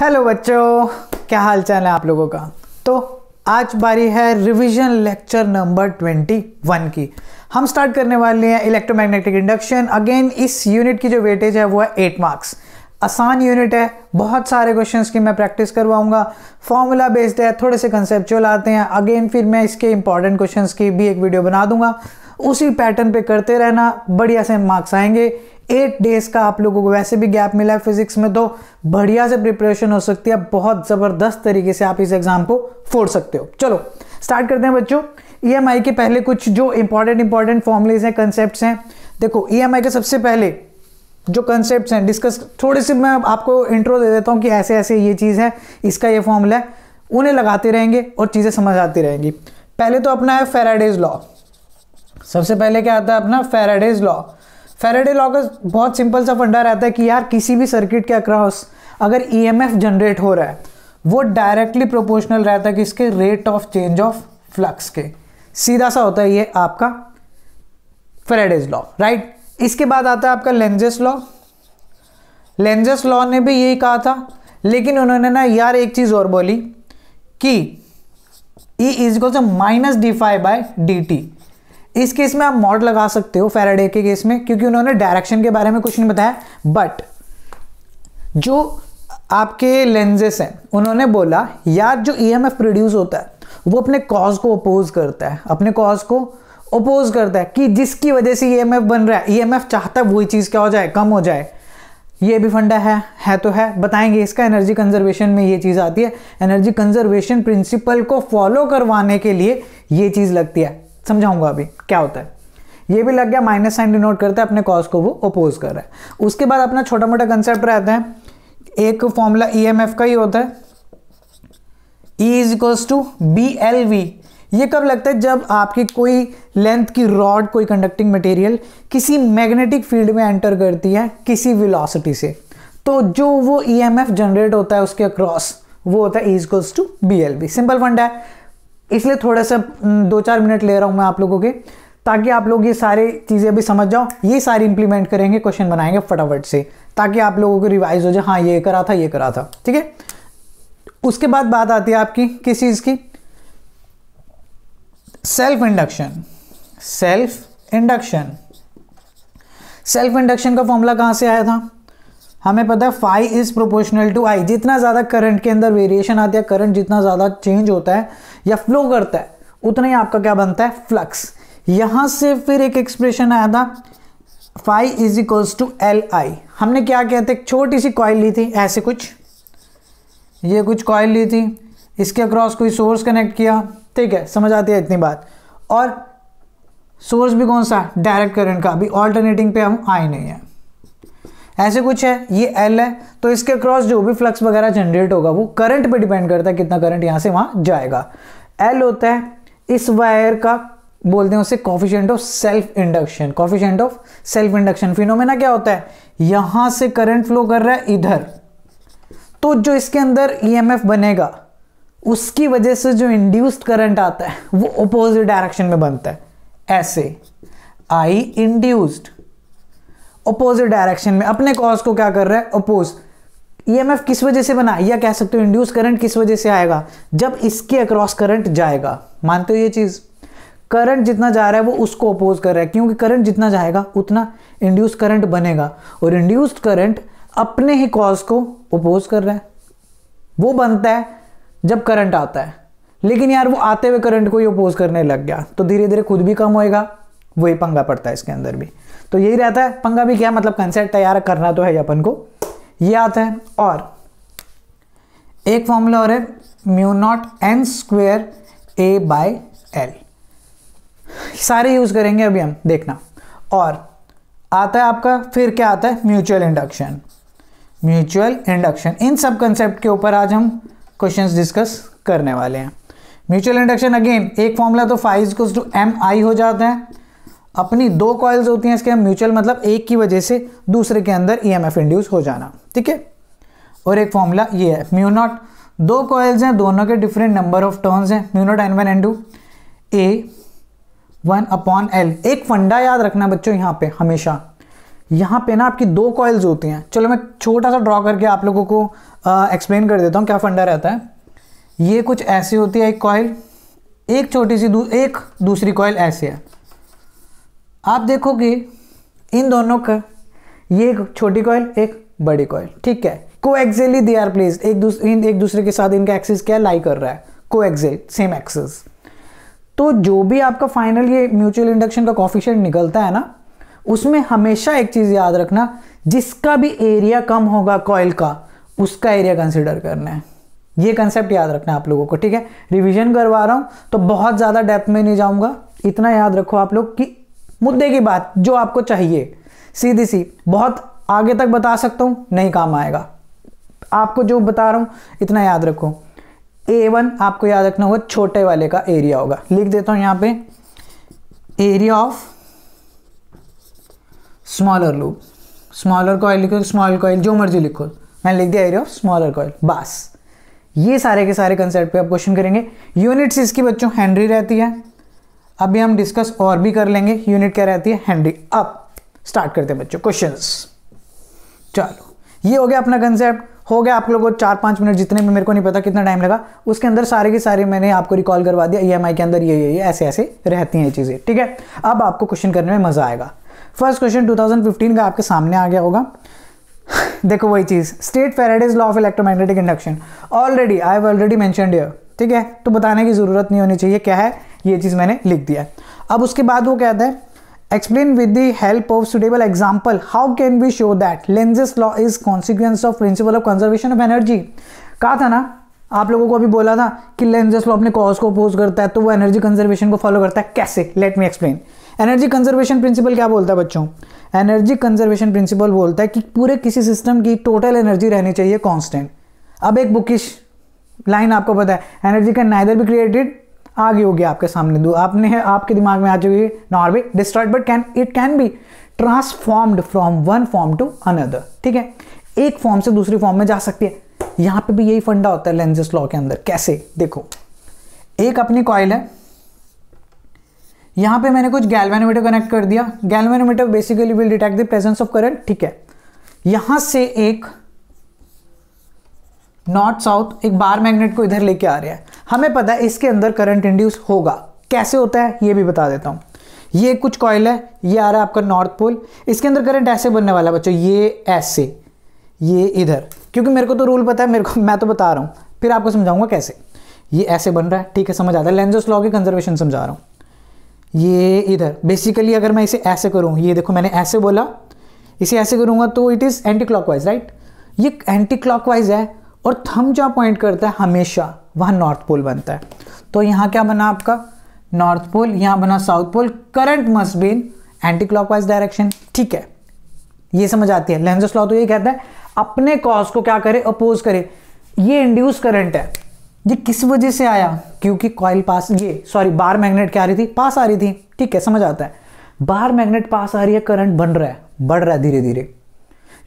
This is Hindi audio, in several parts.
हेलो बच्चों क्या हाल चाल है आप लोगों का तो आज बारी है रिवीजन लेक्चर नंबर 21 की हम स्टार्ट करने वाले हैं इलेक्ट्रोमैग्नेटिक इंडक्शन अगेन इस यूनिट की जो वेटेज है वो है एट मार्क्स आसान यूनिट है बहुत सारे क्वेश्चंस की मैं प्रैक्टिस करवाऊंगा फॉर्मूला बेस्ड है थोड़े से कंसेप्चुअल आते हैं अगेन फिर मैं इसके इंपॉर्टेंट क्वेश्चंस की भी एक वीडियो बना दूंगा उसी पैटर्न पे करते रहना बढ़िया से मार्क्स आएंगे एट डेज का आप लोगों को वैसे भी गैप मिला है फिजिक्स में तो बढ़िया से प्रिपरेशन हो सकती है बहुत ज़बरदस्त तरीके से आप इस एग्ज़ाम को फोड़ सकते हो चलो स्टार्ट करते हैं बच्चों ई e के पहले कुछ जो इंपॉर्टेंट इंपॉर्टेंट फॉर्मुलेज हैं कंसेप्ट हैं देखो ई e के सबसे पहले जो कंसेप्ट हैं डिस्कस थोड़े से मैं आपको इंट्रो दे देता हूँ कि ऐसे ऐसे ये चीज़ है इसका ये फॉर्मूला है उन्हें लगाते रहेंगे और चीज़ें समझ आती रहेंगी पहले तो अपना है फेराडेज लॉ सबसे पहले क्या आता है अपना फेराडेज लॉ फेराडे लॉ का बहुत सिंपल सा फंडा रहता है कि यार किसी भी सर्किट के अक्रॉस अगर एफ e जनरेट हो रहा है वो डायरेक्टली प्रोपोर्शनल रहता है कि इसके rate of change of flux के सीधा सा होता है ये आपका फेराडेज लॉ राइट इसके बाद आता है आपका लेंजेस लॉ लेंजेस लॉ ने भी यही कहा था लेकिन उन्होंने ना यार एक चीज़ और बोली कि E is equal to minus D phi by D t इस केस में आप मॉड लगा सकते हो फेराडे के केस में क्योंकि उन्होंने डायरेक्शन के बारे में कुछ नहीं बताया बट जो आपके लेंजेस हैं उन्होंने बोला यार जो ईएमएफ e प्रोड्यूस होता है वो अपने कॉज को अपोज करता है अपने कॉज को अपोज करता है कि जिसकी वजह से ईएमएफ e बन रहा है ईएमएफ e चाहता है वही चीज़ क्या हो जाए कम हो जाए ये भी फंडा है है तो है बताएंगे इसका एनर्जी कंजर्वेशन में ये चीज़ आती है एनर्जी कंजर्वेशन प्रिंसिपल को फॉलो करवाने के लिए ये चीज़ लगती है समझाऊंगा अभी क्या होता है ये भी लग गया माइनस साइन डिनोट करता है अपने कॉस को वो अपोज कर रहा है उसके बाद अपना छोटा मोटा कंसेप्ट रहता है एक फॉर्मूला ई e का ही होता है E is equals to B L V ये कब लगता है जब आपकी कोई लेंथ की रॉड कोई कंडक्टिंग मटेरियल किसी मैग्नेटिक फील्ड में एंटर करती है किसी विलोसिटी से तो जो वो ई e जनरेट होता है उसके अक्रॉस वो होता है is equals to B L V simple funda है इसलिए थोड़ा सा दो चार मिनट ले रहा हूँ मैं आप लोगों के ताकि आप लोग ये सारी चीज़ें अभी समझ जाओ ये सारी इंप्लीमेंट करेंगे क्वेश्चन बनाएंगे फटाफट से ताकि आप लोगों को रिवाइज हो जाए हाँ ये करा था ये करा था ठीक है उसके बाद बात आती है आपकी किस चीज़ की self induction self induction self induction का फॉर्मूला कहाँ से आया था हमें पता है phi is proportional to I जितना ज़्यादा करंट के अंदर वेरिएशन आती है करंट जितना ज़्यादा चेंज होता है या फ्लो करता है उतना ही आपका क्या बनता है फ्लक्स यहाँ से फिर एक एक्सप्रेशन आया था phi is equals to L I हमने क्या कहते एक छोटी सी कॉइल ली थी ऐसे कुछ ये कुछ कॉयल ली थी इसके अक्रॉस कोई सोर्स कनेक्ट किया ठीक है समझ आती है इतनी बात और सोर्स भी कौन सा डायरेक्ट करंट का अभी ऑल्टरनेटिंग पे हम आए नहीं है ऐसे कुछ है ये एल है तो इसके क्रॉस जो भी फ्लक्स वगैरह जनरेट होगा वो करंट पे डिपेंड करता है कितना करंट यहाँ से वहां जाएगा एल होता है इस वायर का बोलते हैं उसे coefficient of self induction coefficient of self induction phenomena क्या होता है यहां से करंट फ्लो कर रहा है इधर तो जो इसके अंदर ईएमएफ e बनेगा उसकी वजह से जो इंड्यूस्ड करंट आता है वो अपोजिट डायरेक्शन में बनता है ऐसे आई इंड्यूस्ड अपोजिट डायरेक्शन में अपने कॉज को क्या कर रहा है अपोज ईएमएफ e किस वजह से बना या कह सकते हो इंड्यूस करंट किस वजह से आएगा जब इसके अक्रॉस करंट जाएगा मानते हो ये चीज़ करंट जितना जा रहा है वो उसको अपोज कर रहा है क्योंकि करंट जितना जाएगा उतना इंड्यूस करंट बनेगा और इंड्यूस्ड करंट अपने ही कॉज को अपोज कर रहा है वो बनता है जब करंट आता है लेकिन यार वो आते हुए करंट को ही अपोज करने लग गया तो धीरे धीरे खुद भी कम होएगा वही पंगा पड़ता है इसके अंदर भी तो यही रहता है पंगा भी क्या मतलब कंसेप्ट तैयार करना तो है अपन को ये आता है और एक फॉर्मूला और है mu naught N square A by L सारे यूज़ करेंगे अभी हम देखना और आता है आपका फिर क्या आता है म्यूचुअल इंडक्शन म्यूचुअल इंडक्शन इन सब कंसेप्ट के ऊपर आज हम क्वेश्चंस डिस्कस करने वाले हैं म्यूचुअल इंडक्शन अगेन एक फॉर्मूला तो फाइव कुछ टू एम आई हो जाता है अपनी दो कॉयल्स होती हैं इसके म्यूचुअल मतलब एक की वजह से दूसरे के अंदर ईएमएफ e इंड्यूस हो जाना ठीक है और एक फॉर्मूला ये है म्यू नॉट दो कॉयल्स हैं दोनों के डिफरेंट नंबर ऑफ टर्न्स हैं mu naught N one N two A one upon L एक फंडा याद रखना बच्चों यहाँ पे हमेशा यहाँ पे ना आपकी दो कॉयल्स होती हैं चलो मैं छोटा सा ड्रॉ करके आप लोगों को एक्सप्लेन कर देता हूँ क्या फंडा रहता है ये कुछ ऐसी होती है एक कॉयल एक छोटी सी दू, एक दूसरी कॉयल ऐसी है आप देखोगे इन दोनों का ये एक छोटी कॉयल एक बड़ी कॉयल ठीक है को एक्सेली दे आर प्लेस एक दूसरे इन एक दूसरे के साथ इनका एक्सेस क्या लाई कर रहा है को एक्सेल सेम एक्सेस तो जो भी आपका फाइनल ये म्यूचुअल इंडक्शन का कॉफिशेंट निकलता है ना उसमें हमेशा एक चीज़ याद रखना जिसका भी एरिया कम होगा कॉयल का उसका एरिया कंसिडर करना है ये कंसेप्ट याद रखना है आप लोगों को ठीक है रिविजन करवा रहा हूँ तो बहुत ज़्यादा डेप्थ में नहीं जाऊँगा इतना याद रखो आप लोग कि मुद्दे की बात जो आपको चाहिए सीधी सी बहुत आगे तक बता सकता हूँ नहीं काम आएगा आपको जो बता रहा हूँ इतना याद रखो ए वन आपको याद रखना होगा छोटे वाले का एरिया होगा लिख देता हूँ यहाँ पे area of smaller loop smaller coil लिखो स्मॉल कॉयल जो मर्जी लिखो मैंने लिख दिया एरिया ऑफ स्मॉलर कॉयल बस ये सारे के सारे कंसेप्ट पे आप क्वेश्चन करेंगे यूनिट्स इसकी बच्चों हेनरी रहती है अभी हम डिस्कस और भी कर लेंगे यूनिट क्या रहती है हेनरी अब स्टार्ट करते हैं बच्चों क्वेश्चन चलो ये हो गया अपना कंसेप्ट हो गया आप लोगों को चार पाँच मिनट जितने भी मेरे को नहीं पता कितना टाइम लगा उसके अंदर सारे के सारे मैंने आपको रिकॉल करवा दिया ई e के अंदर ये ये ये ऐसे ऐसे रहती हैं चीज़ें ठीक है अब आपको क्वेश्चन करने में मज़ा आएगा फर्स्ट क्वेश्चन 2015 का आपके सामने आ गया होगा देखो वही चीज़ state Faraday's law of electromagnetic induction already I have already mentioned here ठीक है तो बताने की ज़रूरत नहीं होनी चाहिए क्या है ये चीज़ मैंने लिख दिया है अब उसके बाद वो कहता है explain with the help of suitable example how can we show that Lenz's law is consequence of principle of conservation of energy कहा था ना आप लोगों को अभी बोला था कि लेंजेस लॉ अपने कॉज को अपोज करता है तो वो एनर्जी कंजर्वेशन को फॉलो करता है कैसे let me explain energy conservation principle क्या बोलता है बच्चों एनर्जी कंजर्वेशन प्रिंसिपल बोलता है कि पूरे किसी सिस्टम की टोटल एनर्जी रहनी चाहिए कॉन्स्टेंट अब एक बुकिश लाइन आपको पता है energy can neither be created आगे हो गया आपके सामने दो आपने आपके दिमाग में आ चुकी है nor be destroyed but can it can be transformed from one form to another ठीक है एक फॉर्म से दूसरी फॉर्म में जा सकती है यहां पे भी यही फंडा होता है लेंजेस लॉ के अंदर कैसे देखो एक अपनी कॉइल है यहां पे मैंने कुछ गैल्वेनोमीटर कनेक्ट कर दिया galvanometer basically will detect the presence of current ठीक है यहां से एक नॉर्थ साउथ एक बार मैग्नेट को इधर लेके आ रहा है हमें पता है इसके अंदर करंट इंड्यूस होगा कैसे होता है ये भी बता देता हूँ ये कुछ कॉयल है ये आ रहा है आपका नॉर्थ पोल इसके अंदर करंट ऐसे बनने वाला है बच्चों ये ऐसे ये इधर क्योंकि मेरे को तो रूल पता है मेरे को मैं तो बता रहा हूँ फिर आपको समझाऊंगा कैसे ये ऐसे बन रहा है ठीक है समझ आता है लेंजोस लॉ की कंजर्वेशन समझा रहा हूँ ये इधर बेसिकली अगर मैं इसे ऐसे करूँ ये देखो मैंने ऐसे बोला इसे ऐसे करूँगा तो it is anti clockwise right ये एंटी क्लॉकवाइज है और थम जहाँ पॉइंट करता है हमेशा वहाँ नॉर्थ पोल बनता है तो यहाँ क्या बना आपका नॉर्थ पोल यहाँ बना south pole current must been anti clockwise direction ठीक है ये समझ आती है लेंजस लॉ तो ये कहता है अपने कॉज को क्या करे अपोज करे ये इंड्यूस करंट है ये किस वजह से आया क्योंकि कॉइल पास ये सॉरी बार मैग्नेट क्या आ रही थी पास आ रही थी ठीक है समझ आता है बार मैग्नेट पास आ रही है करंट बन रहा है बढ़ रहा है धीरे धीरे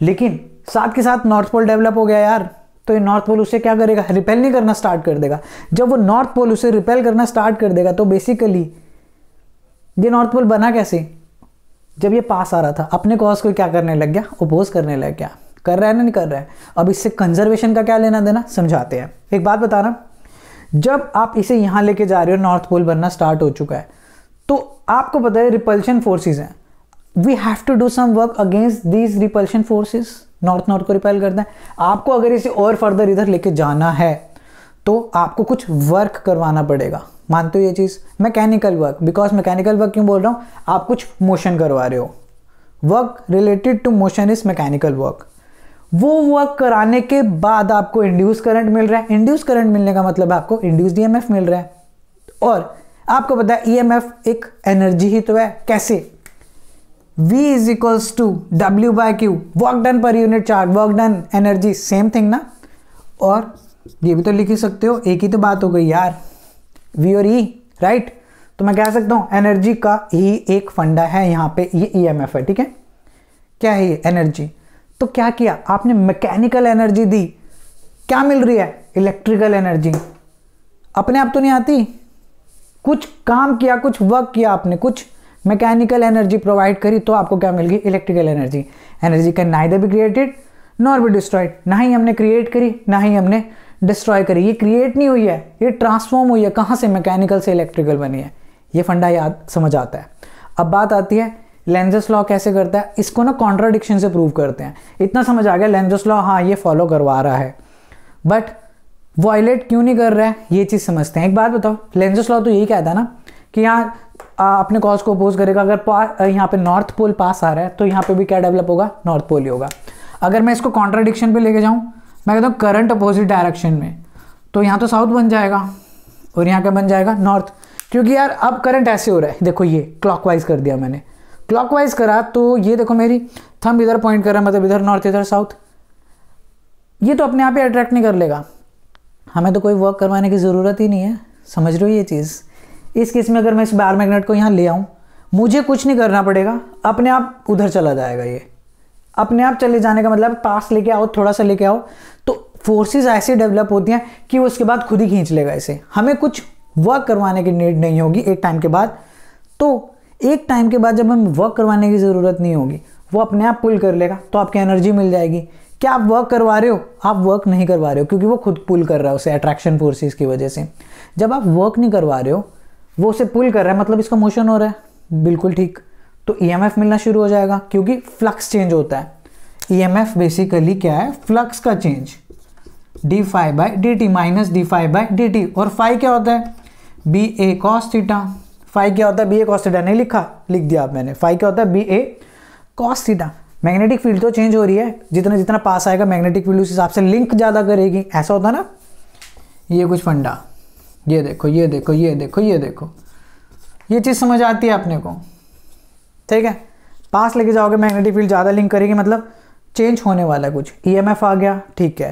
लेकिन साथ के साथ नॉर्थ पोल डेवलप हो गया यार तो ये नॉर्थ पोल उसे क्या करेगा रिपेल नहीं करना स्टार्ट कर देगा जब वो नॉर्थ पोल उसे रिपेल करना स्टार्ट कर देगा तो बेसिकली ये नॉर्थ पोल बना कैसे जब ये पास आ रहा था अपने कॉज को क्या करने लग गया ओपोज करने लग गया कर रहा है ना नहीं कर रहा है अब इससे कंजर्वेशन का क्या लेना देना समझाते हैं एक बात बता रहा जब आप इसे यहां लेके जा रहे हो नॉर्थ पोल बनना स्टार्ट हो चुका है तो आपको पता है रिपल्शन फोर्सेस हैं we have to do some work against these repulsion forces north north को रिपेल करते हैं आपको अगर इसे और फर्दर इधर लेके जाना है तो आपको कुछ वर्क करवाना पड़ेगा मानते हो ये चीज़ mechanical work because mechanical work क्यों बोल रहा हूँ आप कुछ मोशन करवा रहे हो work related to motion is mechanical work वो वर्क कराने के बाद आपको इंड्यूस करंट मिल रहा है इंड्यूस करंट मिलने का मतलब आपको इंड्यूस ईएमएफ e मिल रहा है और आपको पता है ईएमएफ e एक एनर्जी ही तो है कैसे V is equals to W by Q work done per unit charge work done energy same thing ना और ये भी तो लिख ही सकते हो एक ही तो बात हो गई यार V और E राइट right? तो मैं कह सकता हूँ एनर्जी का ही e एक फंडा है यहाँ पे ये ई एम एफ है ठीक है क्या है ये एनर्जी तो क्या किया आपने मैकेनिकल एनर्जी दी क्या मिल रही है इलेक्ट्रिकल एनर्जी अपने आप तो नहीं आती कुछ काम किया कुछ वर्क किया आपने कुछ मैकेनिकल एनर्जी प्रोवाइड करी तो आपको क्या मिलगी electrical energy energy can neither be created nor be destroyed ना ही हमने क्रिएट करी ना ही हमने डिस्ट्रॉय करी ये क्रिएट नहीं हुई है ये ट्रांसफॉर्म हुई है कहाँ से मैकेनिकल से इलेक्ट्रिकल बनी है ये फंडा याद समझ आता है अब बात आती है लेंजस लॉ कैसे करता है इसको ना कॉन्ट्राडिक्शन से प्रूव करते हैं इतना समझ आ गया लेंजस लॉ हाँ ये फॉलो करवा रहा है बट वॉयलेट क्यों नहीं कर रहा है ये चीज़ समझते हैं एक बात बताओ लेंजस लॉ तो यही कहता है ना कि यहाँ अपने कॉज को अपोज करेगा अगर यहाँ पे नॉर्थ पोल पास आ रहा है तो यहाँ पे भी क्या डेवलप होगा नॉर्थ पोल ही होगा अगर मैं इसको कॉन्ट्राडिक्शन पे लेके जाऊँ मैं कहता हूँ करंट अपोजिट डायरेक्शन में तो यहाँ तो साउथ बन जाएगा और यहाँ क्या बन जाएगा नॉर्थ क्योंकि यार अब करंट ऐसे हो रहा है देखो ये क्लॉकवाइज कर दिया मैंने क्लॉकवाइज करा तो ये देखो मेरी थम इधर पॉइंट कर रहा है मतलब इधर नॉर्थ इधर साउथ ये तो अपने आप ही अट्रैक्ट नहीं कर लेगा हमें तो कोई वर्क करवाने की ज़रूरत ही नहीं है समझ रहे हो ये चीज़ इस केस में अगर मैं इस बार मैग्नेट को यहाँ ले आऊँ मुझे कुछ नहीं करना पड़ेगा अपने आप उधर चला जाएगा ये अपने आप चले जाने का मतलब पास लेके आओ थोड़ा सा लेके आओ तो फोर्सेस ऐसे डेवलप होती हैं कि वो उसके बाद खुद ही खींच लेगा इसे हमें कुछ वर्क करवाने की नीड नहीं होगी एक टाइम के बाद तो एक टाइम के बाद जब हमें वर्क करवाने की ज़रूरत नहीं होगी वो अपने आप पुल कर लेगा तो आपकी एनर्जी मिल जाएगी क्या आप वर्क करवा रहे हो आप वर्क नहीं करवा रहे हो क्योंकि वो खुद पुल कर रहा है उसे अट्रैक्शन फोर्सेस की वजह से जब आप वर्क नहीं करवा रहे हो वो उसे पुल कर रहा है मतलब इसका मोशन हो रहा है बिल्कुल ठीक तो ई e मिलना शुरू हो जाएगा क्योंकि फ्लक्स चेंज होता है ई e बेसिकली क्या है फ्लक्स का change d phi by d t minus D phi by d t और फाइव क्या होता है B A cos theta phi क्या होता है बी ए कॉस थीटा नहीं लिखा लिख दिया आप मैंने फाइव क्या होता है B A cos theta magnetic field तो चेंज हो रही है जितना जितना पास आएगा मैग्नेटिक फील्ड उस हिसाब से लिंक ज़्यादा करेगी ऐसा होता ना ये कुछ फंडा ये देखो ये देखो ये देखो ये देखो ये चीज़ समझ आती है अपने को ठीक है पास लेके जाओगे मैग्नेटिक फील्ड ज़्यादा लिंक करेगी मतलब चेंज होने वाला है कुछ ई e आ गया ठीक है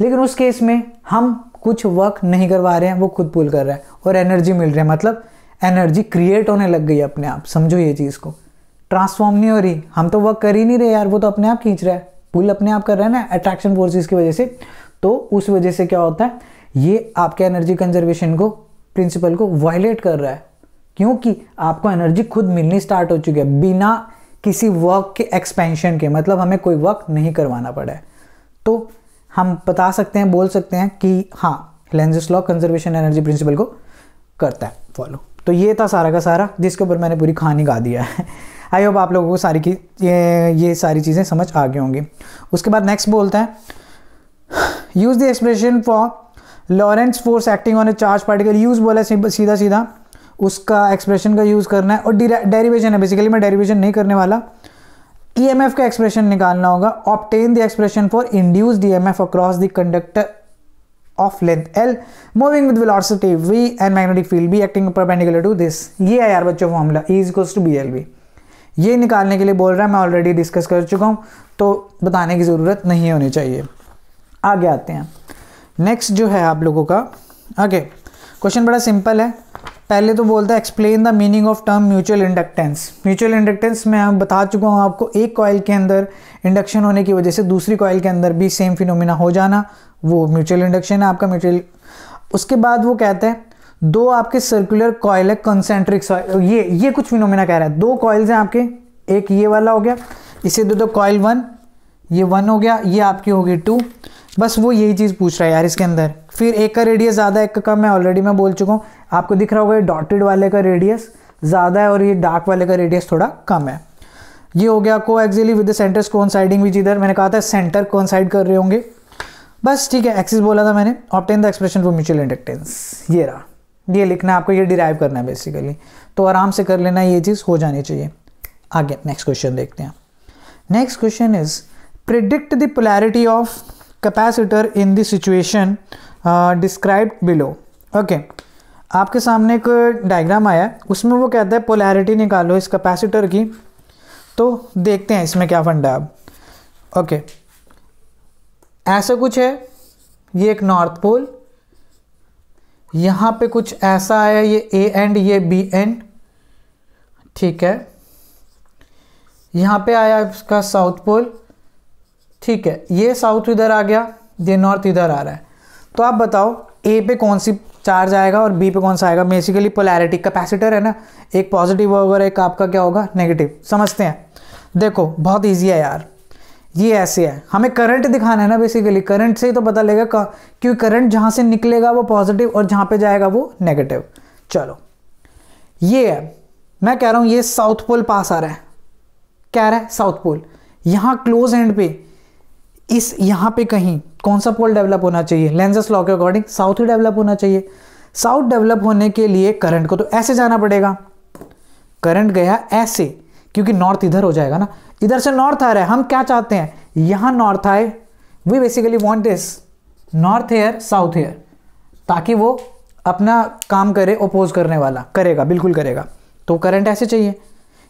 लेकिन उस केस में हम कुछ वर्क नहीं करवा रहे हैं वो खुद पुल कर रहा है और एनर्जी मिल रही है मतलब एनर्जी क्रिएट होने लग गई अपने आप समझो ये चीज़ को ट्रांसफॉर्म नहीं हो रही हम तो वर्क कर ही नहीं रहे यार वो तो अपने आप खींच रहा है पुल अपने आप कर रहा है ना अट्रैक्शन फोर्सेस की वजह से तो उस वजह से क्या होता है ये आपके एनर्जी कंजर्वेशन को प्रिंसिपल को वायलेट कर रहा है क्योंकि आपको एनर्जी खुद मिलनी स्टार्ट हो चुकी है बिना किसी वर्क के एक्सपेंशन के मतलब हमें कोई वर्क नहीं करवाना पड़ा है तो हम बता सकते हैं बोल सकते हैं कि हाँ Lenz's law conservation energy principle को करता है फॉलो तो ये था सारा का सारा जिसके ऊपर मैंने पूरी कहानी गा दिया है आई होप आप लोगों को सारी की ये ये सारी चीज़ें समझ आ गई होंगी उसके बाद नेक्स्ट बोलते हैं use the expression for Lorentz force acting on a charge particle use बोला सीधा सीधा उसका एक्सप्रेशन का यूज़ करना है और डेरिवेशन है बेसिकली मैं डेरिवेशन नहीं करने वाला ई एम एफ का एक्सप्रेशन निकालना होगा obtain the expression for induced M F across the conductor of length L moving with velocity V and magnetic field B acting perpendicular to this ये है यार बच्चों formula E is to B L B ये निकालने के लिए बोल रहा है मैं ऑलरेडी डिस्कस कर चुका हूँ तो बताने की ज़रूरत नहीं होनी चाहिए आगे आते हैं नेक्स्ट जो है आप लोगों का ओके क्वेश्चन बड़ा सिंपल है पहले तो बोलता है explain the meaning of term mutual inductance mutual inductance मैं बता चुका हूँ आपको एक कॉयल के अंदर इंडक्शन होने की वजह से दूसरी कॉयल के अंदर भी सेम फिनोमिना हो जाना वो म्यूचुअल इंडक्शन है आपका म्यूचुअल उसके बाद वो कहते हैं दो आपके सर्कुलर कॉयल है कंसेंट्रिक ये ये कुछ फिनोमिना कह रहा है दो कॉयल्स हैं आपके एक ये वाला हो गया इसे दो दो कॉयल वन ये वन हो गया ये आपकी होगी टू बस वो यही चीज़ पूछ रहा है यार इसके अंदर फिर एक का रेडियस ज़्यादा एक का कम है ऑलरेडी मैं बोल चुका हूँ आपको दिख रहा होगा ये डॉटेड वाले का रेडियस ज़्यादा है और ये डार्क वाले का रेडियस थोड़ा कम है ये हो गया को एक्जली विद द सेंटर्स कौन साइडिंग विच इधर मैंने कहा था सेंटर कौन साइड कर रहे होंगे बस ठीक है एक्सिस बोला था मैंने obtain the expression for mutual inductance ये रहा ये लिखना है आपको ये डिराइव करना है बेसिकली तो आराम से कर लेना ये चीज़ हो जानी चाहिए आगे नेक्स्ट क्वेश्चन देखते हैं next question is predict the polarity of capacitor in this situation describe below okay आपके सामने एक डायग्राम आया उसमें वो कहता है पोलैरिटी निकालो इस कैपेसिटर की तो देखते हैं इसमें क्या फंडा अब ओके ऐसा कुछ है ये एक नॉर्थ पोल यहाँ पे कुछ ऐसा आया ये ए एंड ये बी एंड ठीक है यहाँ पे आया इसका साउथ पोल ठीक है ये साउथ इधर आ गया ये नॉर्थ इधर आ रहा है तो आप बताओ ए पे कौन सी चार्ज आएगा और बी पे कौन सा आएगा बेसिकली पोलैरिटी कैपेसिटर है ना एक पॉजिटिव होगा और एक आपका क्या होगा नेगेटिव समझते हैं देखो बहुत ईजी है यार ये ऐसे है हमें करंट दिखाना है ना बेसिकली करंट से ही तो पता लगेगा क्योंकि करंट जहाँ से निकलेगा वो पॉजिटिव और जहाँ पे जाएगा वो नेगेटिव चलो ये है मैं कह रहा हूँ ये साउथ पोल पास आ रहा है कह रहा है साउथ पोल यहाँ क्लोज एंड पे इस यहाँ पे कहीं कौन सा पोल डेवलप होना चाहिए लेंजेस लॉ के अकॉर्डिंग साउथ ही डेवलप होना चाहिए साउथ डेवलप होने के लिए करंट को तो ऐसे जाना पड़ेगा करंट गया ऐसे क्योंकि नॉर्थ इधर हो जाएगा ना इधर से नॉर्थ आ रहा है हम क्या चाहते हैं यहाँ नॉर्थ आए we basically want this north air south air ताकि वो अपना काम करे ओपोज करने वाला करेगा बिल्कुल करेगा तो करंट ऐसे चाहिए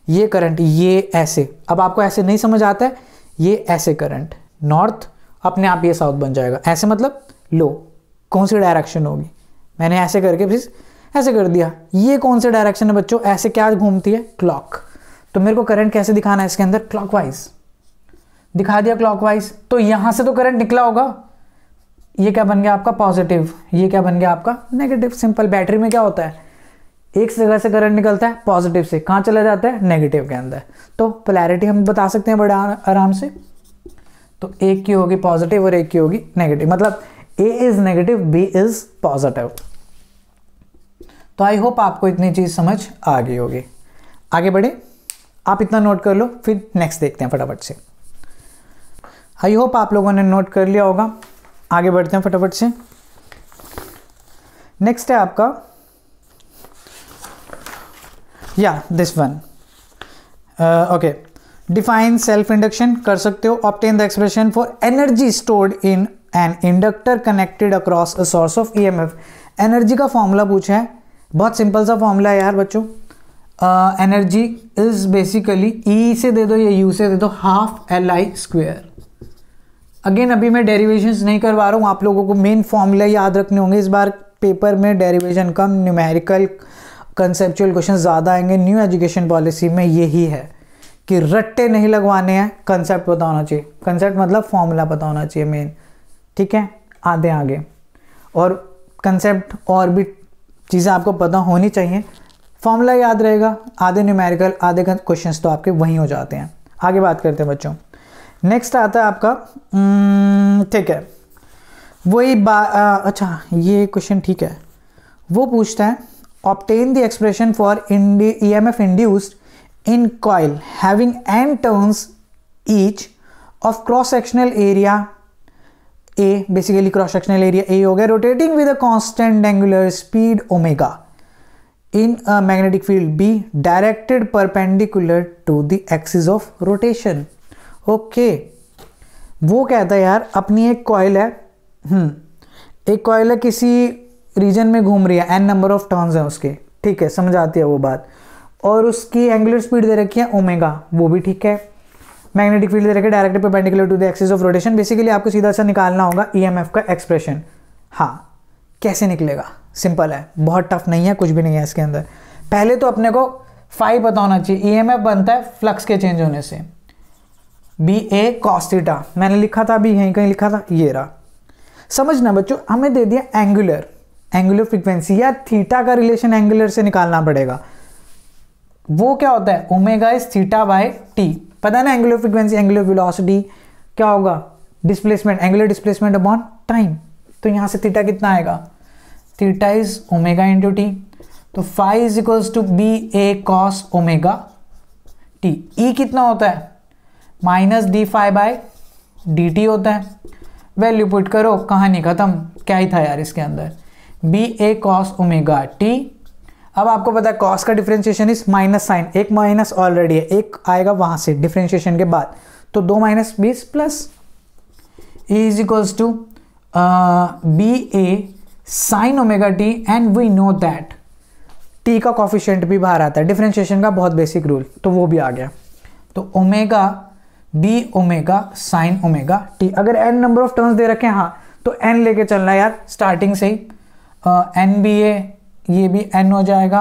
ये करंट ये ऐसे अब आपको ऐसे नहीं समझ आता है ये ऐसे करंट नॉर्थ अपने आप ये साउथ बन जाएगा ऐसे मतलब लो कौन सी डायरेक्शन होगी मैंने ऐसे करके फिर ऐसे कर दिया ये कौन से डायरेक्शन है बच्चों ऐसे क्या घूमती है क्लॉक तो मेरे को करंट कैसे दिखाना है इसके अंदर क्लॉकवाइज दिखा दिया क्लॉकवाइज तो यहां से तो करंट निकला होगा ये क्या बन गया आपका पॉजिटिव ये क्या बन गया आपका नेगेटिव सिंपल बैटरी में क्या होता है एक जगह से करंट निकलता है पॉजिटिव से कहाँ चला जाता है नेगेटिव के अंदर तो पोलैरिटी हम बता सकते हैं बड़े आराम से तो एक की होगी पॉजिटिव और एक की होगी नेगेटिव मतलब A is negative B is positive तो आई होप आपको इतनी चीज़ समझ आ गई होगी आगे बढ़े आप इतना नोट कर लो फिर नेक्स्ट देखते हैं फटाफट से आई होप आप लोगों ने नोट कर लिया होगा आगे बढ़ते हैं फटाफट से नेक्स्ट है आपका या this one okay define self induction कर सकते हो obtain the expression for energy stored in an inductor connected across a source of E energy का फॉर्मूला पूछा है बहुत सिंपल सा फॉर्मूला है यार बच्चों एनर्जी इज बेसिकली ई से दे दो या यू से दे दो half L I square again अभी मैं डेरीवेशन नहीं करवा रहा हूँ आप लोगों को मेन फॉर्मूला याद रखने होंगे इस बार पेपर में डेरिवेशन कम न्यूमेरिकल कंसेप्चुअल क्वेश्चन ज़्यादा आएंगे न्यू एजुकेशन पॉलिसी में यही है कि रट्टे नहीं लगवाने हैं कंसेप्ट पता होना चाहिए कंसेप्ट मतलब फॉर्मूला पता होना चाहिए मेन ठीक है आधे आगे और कंसेप्ट और भी चीज़ें आपको पता होनी चाहिए फॉर्मूला याद रहेगा आधे न्यूमेरिकल आधे क्वेश्चंस तो आपके वहीं हो जाते हैं आगे बात करते हैं बच्चों नेक्स्ट आता है आपका हम्म, ठीक है वही बा आ, अच्छा ये क्वेश्चन ठीक है वो पूछता है obtain the expression for induced E M F induced in coil having n turns each of cross sectional area a basically cross sectional area a ho gaya rotating with a constant angular speed omega in a magnetic field b directed perpendicular to the axis of rotation okay. वो कहता है यार अपनी एक कॉयल है हम्म एक कॉयल है किसी रीजन में घूम रही है एन नंबर ऑफ टर्न्स है उसके ठीक है समझ आती है वो बात और उसकी एंगुलर स्पीड दे रखी है ओमेगा वो भी ठीक है मैग्नेटिक फील्ड दे रखे direct perpendicular to the axis of rotation basically आपको सीधा सा निकालना होगा ई का एक्सप्रेशन हाँ कैसे निकलेगा सिंपल है बहुत टफ नहीं है कुछ भी नहीं है इसके अंदर पहले तो अपने को फाइव पता होना चाहिए ई बनता है फ्लक्स के चेंज होने से बी ए कॉस्टिटा मैंने लिखा था अभी यहीं कहीं लिखा था ये रहा समझना बच्चों हमें दे दिया एंगुलर एंगुलर फ्रिक्वेंसी या थीटा का रिलेशन एंगुलर से निकालना पड़ेगा वो क्या होता है omega is theta by T पता है ना एंगुलर फ्रिक्वेंसी एंगुलर वेलोसिटी क्या होगा displacement angular displacement upon time तो यहाँ से थीटा कितना आएगा theta is omega into T तो phi is equals to B A cos omega T E कितना होता है minus D phi by D T होता है वैल्यू पुट करो कहानी ख़त्म क्या ही था यार इसके अंदर B A cos omega T अब आपको पता है कॉस का डिफ्रेंशिएशन इज माइनस साइन एक माइनस ऑलरेडी है एक आएगा वहां से डिफ्रेंशिएशन के बाद तो दो माइनस बीस plus A is equals to B A sine omega T and we know that T का कॉफिशेंट भी बाहर आता है डिफ्रेंशिएशन का बहुत बेसिक रूल तो वो भी आ गया तो omega B omega sine omega T अगर एन नंबर ऑफ टर्म्स दे रखे हैं हाँ तो एन लेके चलना यार स्टार्टिंग से ही एन बी ए ये भी एन हो जाएगा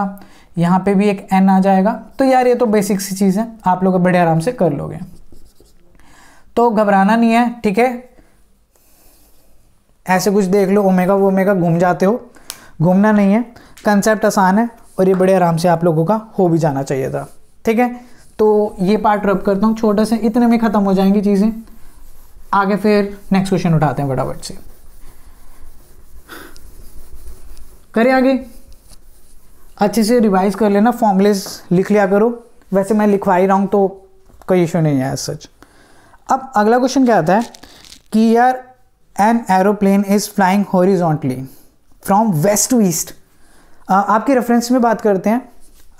यहाँ पे भी एक एन आ जाएगा तो यार ये तो बेसिक सी चीज़ है आप लोग बड़े आराम से कर लोगे तो घबराना नहीं है ठीक है ऐसे कुछ देख लो ओमेगा वो ओमेगा घूम जाते हो घूमना नहीं है कंसेप्ट आसान है और ये बड़े आराम से आप लोगों का हो भी जाना चाहिए था ठीक है तो ये पार्ट रब करता हूँ छोटे से इतने में ख़त्म हो जाएंगी चीज़ें आगे फिर नेक्स्ट क्वेश्चन उठाते हैं फटाफट से करें आगे अच्छे से रिवाइज कर लेना फॉर्मलेस लिख लिया करो वैसे मैं लिखवा ही रहा हूँ तो कोई इशू नहीं है सच अब अगला क्वेश्चन क्या आता है कि यार an aeroplane is flying horizontally from west to east आपके रेफरेंस में बात करते हैं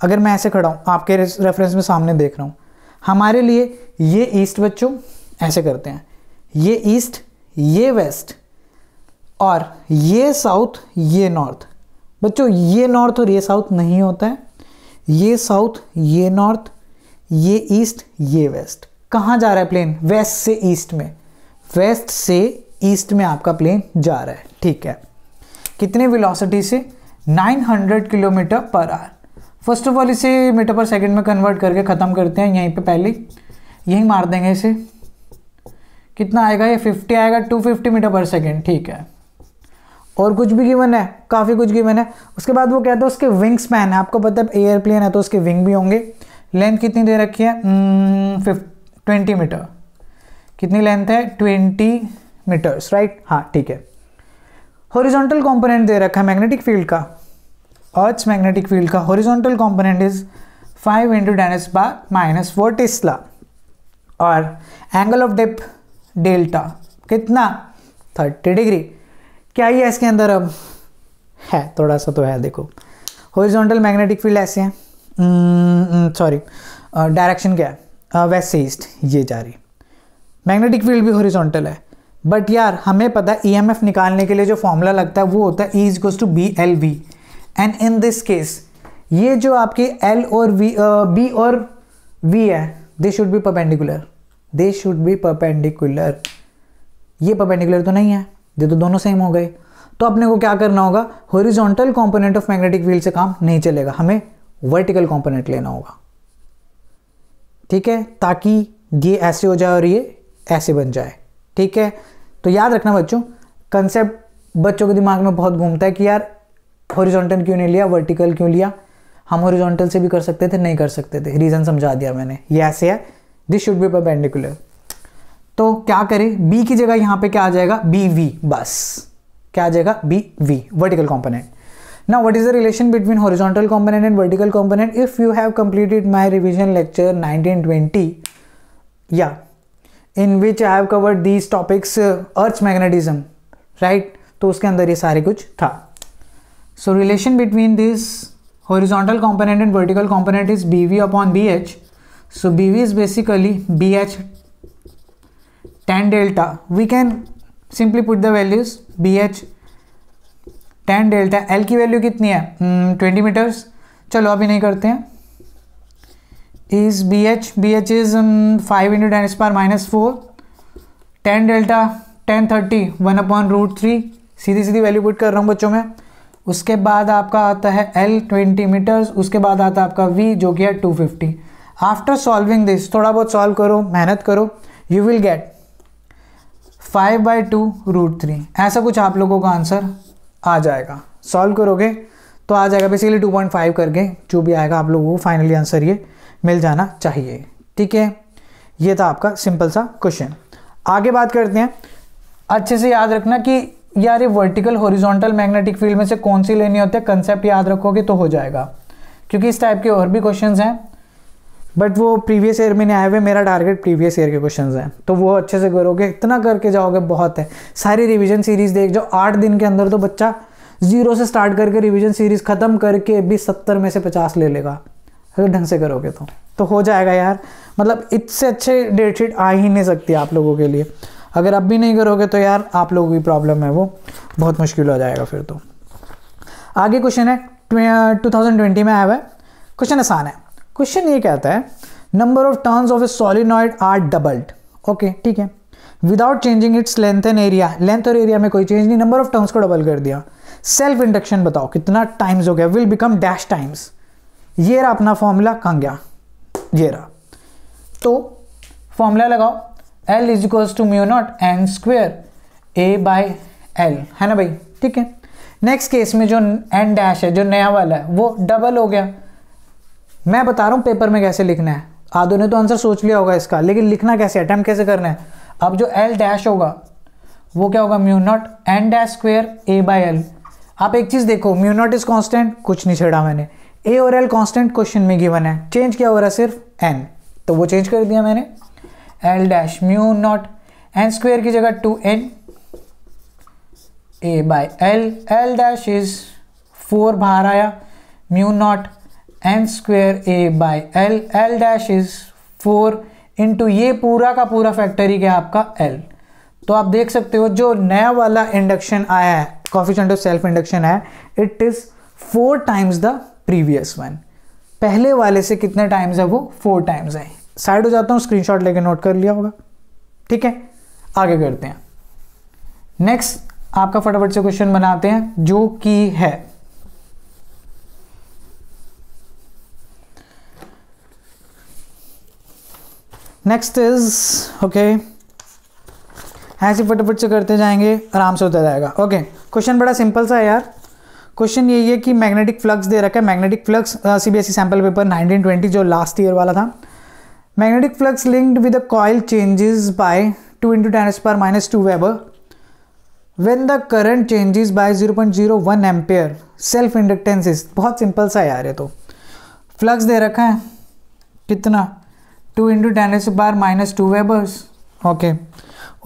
अगर मैं ऐसे खड़ा हूँ आपके रेफरेंस में सामने देख रहा हूँ हमारे लिए ये ईस्ट बच्चों ऐसे करते हैं ये ईस्ट ये वेस्ट और ये साउथ ये नॉर्थ बच्चों ये नॉर्थ और ये साउथ नहीं होता है ये साउथ ये नॉर्थ ये ईस्ट ये वेस्ट कहाँ जा रहा है प्लेन वेस्ट से ईस्ट में वेस्ट से ईस्ट में आपका प्लेन जा रहा है ठीक है कितने वेलोसिटी से 900 kilometre per hour first of all इसे मीटर पर सेकंड में कन्वर्ट करके ख़त्म करते हैं यहीं पे पहले यहीं मार देंगे इसे कितना आएगा ये 50 आएगा 250 मीटर पर सेकंड ठीक है और कुछ भी गिवन है काफ़ी कुछ गिवन है उसके बाद वो कहता है उसके विंग स्पैन है आपको पता है एयरप्लेन है तो उसके विंग भी होंगे लेंथ कितनी दे रखी है ट्वेंटी hmm, मीटर कितनी लेंथ है ट्वेंटी मीटर्स राइट हाँ ठीक है हॉरिजॉन्टल कंपोनेंट दे रखा है मैग्नेटिक फील्ड का अर्थ मैग्नेटिक फील्ड का horizontal component is five into ten's power minus four tesla और एंगल ऑफ डिप डेल्टा कितना थर्टी डिग्री क्या ही है इसके अंदर अब है थोड़ा सा तो है देखो हॉरिजॉन्टल मैग्नेटिक फील्ड ऐसे हैं सॉरी हम्म, डायरेक्शन हम्म, क्या है वेस्ट से ईस्ट ये जा रही मैग्नेटिक फील्ड भी हॉरिजॉन्टल है बट यार हमें पता है ई e निकालने के लिए जो फॉर्मूला लगता है वो होता है E is to B L V and in this case ये जो आपके एल और वी बी uh, और वी है they should be perpendicular they should be perpendicular ये परपेंडिकुलर तो नहीं है ये तो दोनों सेम हो गए तो अपने को क्या करना होगा horizontal component of magnetic field से काम नहीं चलेगा हमें वर्टिकल कंपोनेंट लेना होगा ठीक है ताकि ये ऐसे हो जाए और ये ऐसे बन जाए ठीक है तो याद रखना बच्चों कंसेप्ट बच्चों के दिमाग में बहुत घूमता है कि यार हॉरिजॉन्टल क्यों नहीं लिया वर्टिकल क्यों लिया हम हॉरिजॉन्टल से भी कर सकते थे नहीं कर सकते थे रीज़न समझा दिया मैंने ये ऐसे है दिस शुड बी पेंडिकुलर तो क्या करें बी की जगह यहां पे क्या आ जाएगा बी वी बस क्या आ जाएगा बी वी वर्टिकल कॉम्पोनेंट ना what is the relation between horizontal component and vertical component if you have completed my revision lecture nineteen twenty या in which I have covered these topics earth magnetism right तो उसके अंदर ये सारे कुछ था so relation between this horizontal component and vertical component is B V upon B H so B V is basically B H tan delta, we can simply put the values BH tan delta L की वैल्यू कितनी है ट्वेंटी hmm, मीटर्स चलो अभी नहीं करते हैं is B H B H is five into ten power minus four tan delta tan thirty one upon root three सीधी सीधी वैल्यू पुट कर रहा हूँ बच्चों में उसके बाद आपका आता है एल ट्वेंटी मीटर्स उसके बाद आता है आपका वी जो कि है two fifty after solving this थोड़ा बहुत सॉल्व करो मेहनत करो you will get five by two root three ऐसा कुछ आप लोगों का आंसर आ जाएगा सॉल्व करोगे तो आ जाएगा बेसिकली टू पॉइंट फाइव करके जो भी आएगा आप लोगों को फाइनली आंसर ये मिल जाना चाहिए ठीक है ये था आपका सिंपल सा क्वेश्चन आगे बात करते हैं अच्छे से याद रखना कि यार ये वर्टिकल हॉरिजॉन्टल मैग्नेटिक फील्ड में से कौन सी लेनी होती है कंसेप्ट याद रखोगे तो हो जाएगा क्योंकि इस टाइप के और भी क्वेश्चंस हैं बट वो प्रीवियस ईयर में नहीं आए हुए मेरा टारगेट प्रीवियस ईयर के क्वेश्चन हैं तो वो अच्छे से करोगे इतना करके जाओगे बहुत है सारी रिविजन सीरीज़ देख जाओ आठ दिन के अंदर तो बच्चा जीरो से स्टार्ट करके रिविजन सीरीज़ ख़त्म करके भी सत्तर में से पचास ले लेगा अगर ढंग से करोगे तो तो हो जाएगा यार मतलब इससे अच्छे डेट शीट आ ही नहीं सकती आप लोगों के लिए अगर अब भी नहीं करोगे तो यार आप लोगों की प्रॉब्लम है वो बहुत मुश्किल हो जाएगा फिर तो आगे क्वेश्चन है टू थाउजेंड ट्वेंटी में आया हुआ है क्वेश्चन आसान है क्वेश्चन ये कहता है number of turns of a solenoid are doubled okay ठीक है without changing its length and area length और एरिया में कोई चेंज नहीं नंबर ऑफ टर्न्स को डबल कर दिया सेल्फ इंडक्शन बताओ कितना टाइम्स हो गया विल बिकम डैश टाइम्स ये रहा अपना फॉर्मूला कहाँ गया ये रहा तो फॉर्मूला लगाओ L is equals to mu naught N square A by L है ना भाई ठीक है नेक्स्ट केस में जो एन डैश है जो नया वाला है वो डबल हो गया मैं बता रहा हूँ पेपर में कैसे लिखना है आधो ने तो आंसर सोच लिया होगा इसका लेकिन लिखना कैसे अटैम्प कैसे करना है अब जो एल डैश होगा वो क्या होगा mu naught N dash square A by L आप एक चीज़ देखो म्यू नॉट इज़ कॉन्स्टेंट कुछ नहीं छेड़ा मैंने ए और एल कॉन्स्टेंट क्वेश्चन में गिवन है चेंज क्या हो रहा है सिर्फ एन तो वो चेंज कर दिया मैंने L dash mu naught N square की जगह two N A by L L dash is four बाहर आया mu naught N square A by L L dash is four into ये पूरा का पूरा फैक्टरी क्या आपका एल तो आप देख सकते हो जो नया वाला इंडक्शन आया है कॉफिशेंट ऑफ सेल्फ इंडक्शन है it is four times the previous one पहले वाले से कितने टाइम्स है वो फोर टाइम्स है साइड हो जाता हूँ शॉट लेके नोट कर लिया होगा ठीक है आगे करते हैं नेक्स्ट आपका फटाफट से क्वेश्चन बनाते हैं जो कि है नेक्स्ट इज ओके ऐसे फटाफट से करते जाएंगे आराम से होता जाएगा ओके क्वेश्चन बड़ा सिंपल सा है यार क्वेश्चन यही है कि मैग्नेटिक फ्लक्स दे रखा है magnetic flux C B sample paper 1920 जो लास्ट ईयर वाला था magnetic flux linked with the coil changes by two into ten power minus two weber when the current changes by zero point zero one ampere self inductances बहुत सिंपल सा है यार ये तो फ्लक्स दे रखा है कितना two into ten's power minus two webers okay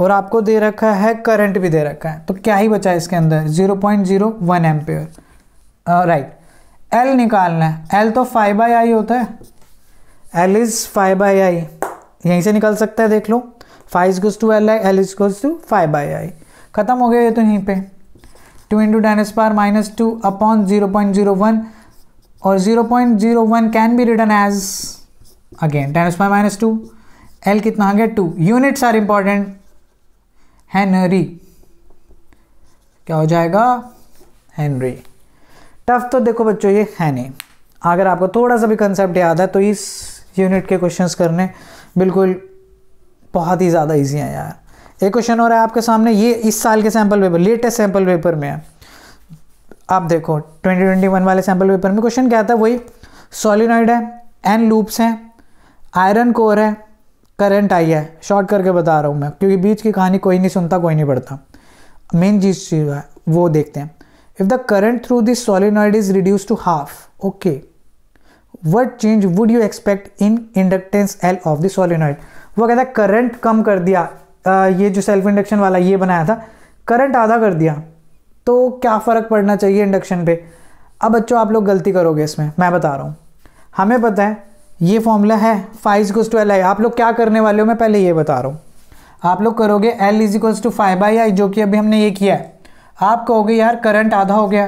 और आपको दे रखा है करंट भी दे रखा है तो क्या ही बचा है इसके अंदर zero point zero one ampere right L निकालना है एल तो फाइव बाई आई होता है L is phi by I यहीं से निकल सकता है देख लो phi goes to L I L is goes to phi by I ख़त्म हो गया ये तो यहीं पे two into ten's power minus two upon zero point zero one और zero point zero one can B return as again ten square minus two L कितना आ गया two units are important henry क्या हो जाएगा हेनरी टफ तो देखो बच्चों ये है नहीं अगर आपको थोड़ा सा भी कंसेप्ट याद है तो इस यूनिट के क्वेश्चंस करने बिल्कुल बहुत ही ज़्यादा इजी है यार एक क्वेश्चन और है आपके सामने ये इस साल के sample paper latest sample paper में है आप देखो 2021 वाले सैम्पल पेपर में क्वेश्चन क्या था वही सॉलिनॉइड है एन लूप्स हैं आयरन कोर है करंट आई है शॉर्ट करके बता रहा हूँ मैं क्योंकि बीच की कहानी कोई नहीं सुनता कोई नहीं पढ़ता मेन चीज है वो देखते हैं if the current through this solenoid is reduce to half okay what change would you expect in inductance L of the solenoid वो कहता है करंट कम कर दिया आ, ये जो सेल्फ इंडक्शन वाला ये बनाया था करंट आधा कर दिया तो क्या फ़र्क पड़ना चाहिए इंडक्शन पे अब बच्चों आप लोग गलती करोगे इसमें मैं बता रहा हूँ हमें पता है ये फॉर्मूला है phi equals to L I आप लोग क्या करने वाले हो मैं पहले ये बता रहा हूँ आप लोग करोगे L equals to phi by I जो कि अभी हमने ये किया है आप कहोगे यार करंट आधा हो गया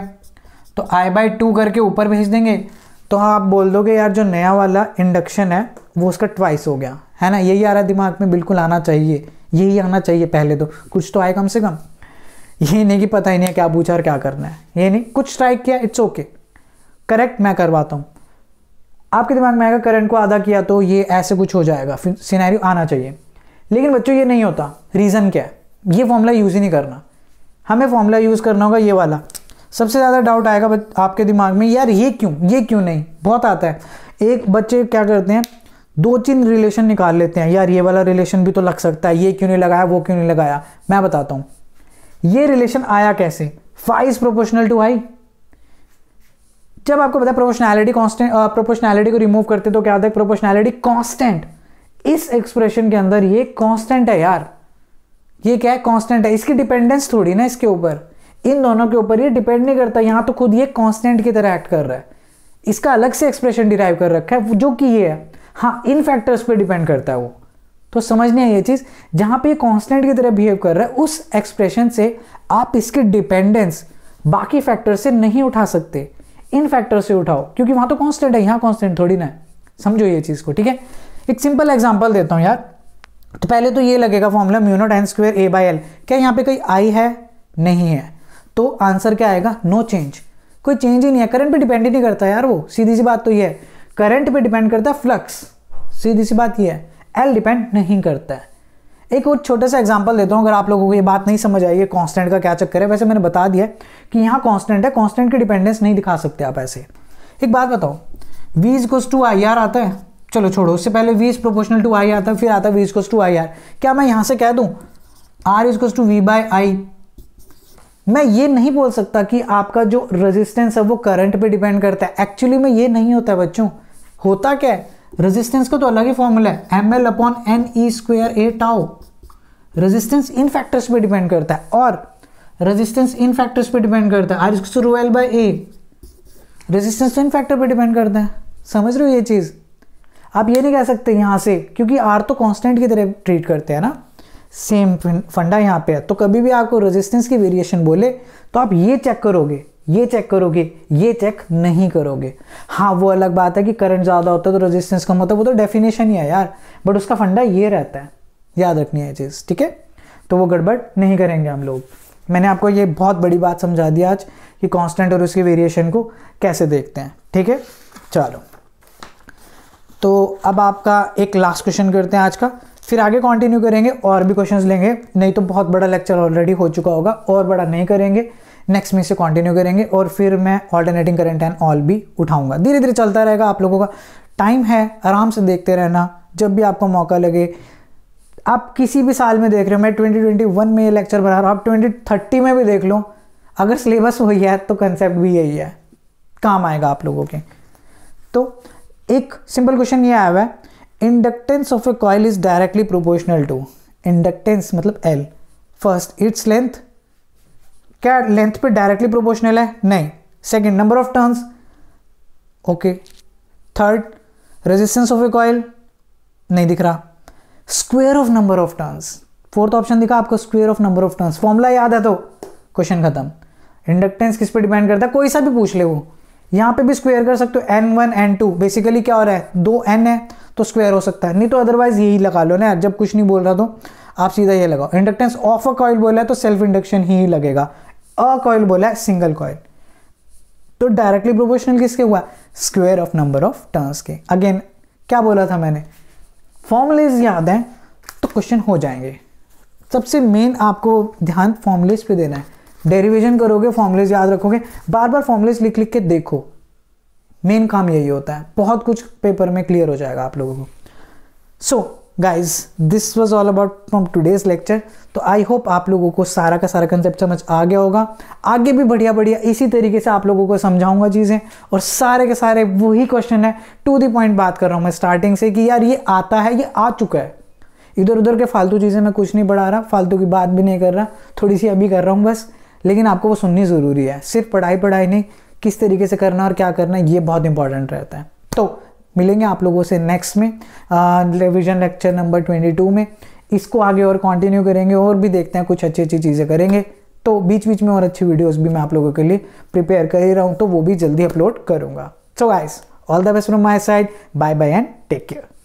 तो आई बाई टू करके ऊपर भेज देंगे तो हाँ आप बोल दोगे यार जो नया वाला इंडक्शन है वो उसका ट्वाइस हो गया है ना यही आ रहा दिमाग में बिल्कुल आना चाहिए यही आना चाहिए पहले तो कुछ तो आए कम से कम ये नहीं कि पता ही नहीं है क्या पूछा और क्या करना है ये नहीं कुछ ट्राई किया इट्स ओके करेक्ट मैं करवाता हूँ आपके दिमाग में आएगा करंट को आधा किया तो ये ऐसे कुछ हो जाएगा फिर सिनेरियो आना चाहिए लेकिन बच्चों ये नहीं होता रीज़न क्या है ये फॉर्मूला यूज़ ही नहीं करना हमें फॉर्मूला यूज़ करना होगा ये वाला सबसे ज़्यादा डाउट आएगा आपके दिमाग में यार ये क्यों ये क्यों नहीं बहुत आता है एक बच्चे क्या करते हैं दो तीन रिलेशन निकाल लेते हैं यार ये वाला रिलेशन भी तो लग सकता है ये क्यों नहीं लगाया वो क्यों नहीं लगाया मैं बताता हूँ ये रिलेशन आया कैसे फाइव प्रोपोर्शनल टू हाई जब आपको पता है प्रोपोर्शनैलिटी कॉन्स्टेंट प्रोपोर्शनैलिटी को रिमूव करते तो क्या होता है प्रोपोर्शनैलिटी कॉन्स्टेंट इस एक्सप्रेशन के अंदर ये कॉन्स्टेंट है यार ये क्या है कॉन्स्टेंट है इसकी डिपेंडेंस थोड़ी ना इसके ऊपर इन दोनों के ऊपर ये डिपेंड नहीं करता यहाँ तो खुद ये कॉन्स्टेंट की तरह एक्ट कर रहा है इसका अलग से एक्सप्रेशन डिराइव कर रखा है जो कि ये है हाँ इन फैक्टर्स पर डिपेंड करता है वो तो समझ नहीं आई ये चीज़ जहां पे ये कांस्टेंट की तरह बिहेव कर रहा है उस एक्सप्रेशन से आप इसकी डिपेंडेंस बाकी फैक्टर से नहीं उठा सकते इन फैक्टर से उठाओ क्योंकि वहां तो कॉन्स्टेंट है यहां कॉन्स्टेंट थोड़ी ना समझो ये चीज़ को ठीक है एक सिंपल एग्जाम्पल देता हूं यार तो पहले तो ये लगेगा formula mu naught N square A by L क्या यहाँ पे कोई आई है नहीं है तो आंसर क्या आएगा नो चेंज कोई चेंज ही नहीं है करंट पे डिपेंड ही नहीं करता यार वो सीधी सी बात तो ये है करंट पे डिपेंड करता है फ्लक्स सीधी सी बात ये है एल डिपेंड नहीं करता है एक और छोटा सा एग्जांपल देता हूँ अगर आप लोगों को ये बात नहीं समझ आई है कांस्टेंट का क्या चक्कर है वैसे मैंने बता दिया कि यहाँ कांस्टेंट है कांस्टेंट की डिपेंडेंस नहीं दिखा सकते आप ऐसे एक बात बताओ V is goes to I R आता है चलो छोड़ो उससे पहले V is proportional to I आता है फिर आता है V is goes to I R क्या मैं यहाँ से कह दूँ R is goes to V by I मैं ये नहीं बोल सकता कि आपका जो रेजिस्टेंस है वो करंट पे डिपेंड करता है एक्चुअली में ये नहीं होता है बच्चों होता क्या है रेजिस्टेंस का तो अलग ही फॉर्मूला है M L upon N E square A tau resistance इन फैक्टर्स पे डिपेंड करता है और रेजिस्टेंस इन फैक्टर्स पे डिपेंड करता है आर स्क्सू रू एल बाई ए रेजिस्टेंस तो इन फैक्टर पे डिपेंड करता है समझ रहे हो ये चीज़ आप ये नहीं कह सकते यहाँ से क्योंकि आर तो कॉन्स्टेंट की तरह ट्रीट करते हैं ना सेम फंडा यहाँ पे है तो कभी भी आपको रेजिस्टेंस की वेरिएशन बोले तो आप ये चेक करोगे ये चेक करोगे ये चेक नहीं करोगे हाँ वो अलग बात है कि करंट ज़्यादा होता है तो रेजिस्टेंस कम होता है वो तो डेफिनेशन ही है यार बट उसका फंडा ये रहता है याद रखनी है चीज़ ठीक है तो वो गड़बड़ नहीं करेंगे हम लोग मैंने आपको ये बहुत बड़ी बात समझा दी आज कि कांस्टेंट और उसके वेरिएशन को कैसे देखते हैं ठीक है चलो तो अब आपका एक लास्ट क्वेश्चन करते हैं आज का फिर आगे कंटिन्यू करेंगे और भी क्वेश्चंस लेंगे नहीं तो बहुत बड़ा लेक्चर ऑलरेडी हो चुका होगा और बड़ा नहीं करेंगे नेक्स्ट में इसे कंटिन्यू करेंगे और फिर मैं ऑल्टरनेटिंग करंट एंड ऑल भी उठाऊंगा धीरे धीरे चलता रहेगा आप लोगों का टाइम है आराम से देखते रहना जब भी आपको मौका लगे आप किसी भी साल में देख रहे हो मैं 2021 में ये लेक्चर बना रहा हूँ आप थर्टी में भी देख लो अगर सिलेबस वही है तो कंसेप्ट भी यही है काम आएगा आप लोगों के तो एक सिंपल क्वेश्चन ये आया हुआ है inductance of a coil is directly proportional to inductance मतलब एल फर्स्ट इट्स लेंथ क्या लेंथ पे डायरेक्टली प्रोपोर्शनल है नहीं second number of turns okay third resistance of a coil नहीं दिख रहा square of number of turns fourth option दिखा आपको square of number of turns formula याद है तो क्वेश्चन खत्म इंडक्टेंस किस पे डिपेंड करता है कोई सा भी पूछ ले वो यहां पे भी स्क्वेयर कर सकते हो N one N two basically क्या हो रहा है दो एन है तो स्क्वेयर हो सकता है नहीं तो अदरवाइज यही लगा लो ना जब कुछ नहीं बोल रहा तो आप सीधा ये लगाओ इंडक्टेंस ऑफ अ कॉइल बोला है तो सेल्फ इंडक्शन ही लगेगा अ कॉयल बोला है सिंगल कॉयल तो डायरेक्टली प्रोपोर्शनल किसके हुआ square of number of turns के अगेन क्या बोला था मैंने फॉर्मुलेज याद हैं तो क्वेश्चन हो जाएंगे सबसे मेन आपको ध्यान फॉर्मुलेज पे देना है डेरिवेशन करोगे फॉर्मुलेज याद रखोगे बार बार फॉर्मुलेज लिख लिख के देखो मेन काम यही होता है बहुत कुछ पेपर में क्लियर हो जाएगा आप लोगों को so so, guys this was all about from today's lecture तो आई होप आप लोगों को सारा का सारा कंसेप्ट समझ आ गया होगा आगे भी बढ़िया बढ़िया इसी तरीके से आप लोगों को समझाऊंगा चीज़ें और सारे के सारे वही क्वेश्चन है टू दी पॉइंट बात कर रहा हूँ मैं स्टार्टिंग से कि यार ये आता है ये आ चुका है इधर उधर के फालतू चीज़ें मैं कुछ नहीं बढ़ा रहा फालतू की बात भी नहीं कर रहा थोड़ी सी अभी कर रहा हूँ बस लेकिन आपको वो सुननी ज़रूरी है सिर्फ पढ़ाई पढ़ाई नहीं किस तरीके से करना और क्या करना ये बहुत इंपॉर्टेंट रहता है तो मिलेंगे आप लोगों से नेक्स्ट में revision lecture number twenty two में इसको आगे और कंटिन्यू करेंगे और भी देखते हैं कुछ अच्छी अच्छी चीज़ें करेंगे तो बीच बीच में और अच्छी वीडियोस भी मैं आप लोगों के लिए प्रिपेयर कर ही रहा हूँ तो वो भी जल्दी अपलोड करूँगा so guys all the best from my side bye bye and take care